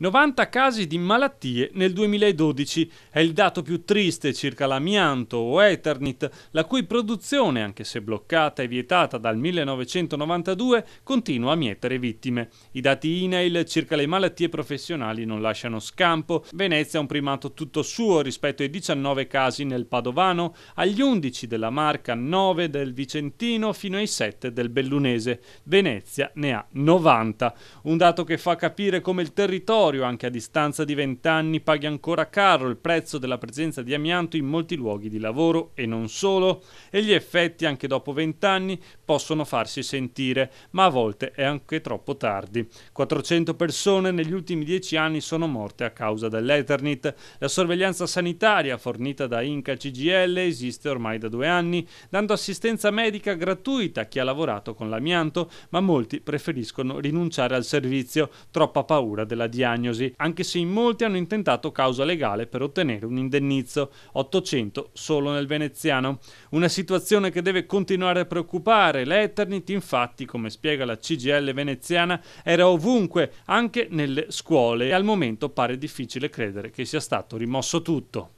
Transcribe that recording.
90 casi di malattie nel 2012 è il dato più triste circa l'amianto o Eternit, la cui produzione, anche se bloccata e vietata dal 1992, continua a mietere vittime. I dati INAIL circa le malattie professionali non lasciano scampo. Venezia ha un primato tutto suo rispetto ai 19 casi nel Padovano, agli 11 della Marca, 9 del Vicentino fino ai 7 del Bellunese. Venezia ne ha 90, un dato che fa capire come il territorio territorio, anche a distanza di vent'anni, paghi ancora caro il prezzo della presenza di amianto in molti luoghi di lavoro e non solo, e gli effetti anche dopo vent'anni possono farsi sentire, ma a volte è anche troppo tardi. 400 persone negli ultimi dieci anni sono morte a causa dell'Eternit. La sorveglianza sanitaria fornita da Inca CGL esiste ormai da due anni, dando assistenza medica gratuita a chi ha lavorato con l'amianto, ma molti preferiscono rinunciare al servizio, troppa paura della diagnosi diagnosi, anche se in molti hanno intentato causa legale per ottenere un indennizzo, 800 solo nel veneziano. Una situazione che deve continuare a preoccupare. L'Eternit infatti, come spiega la CGL veneziana, era ovunque, anche nelle scuole e al momento pare difficile credere che sia stato rimosso tutto.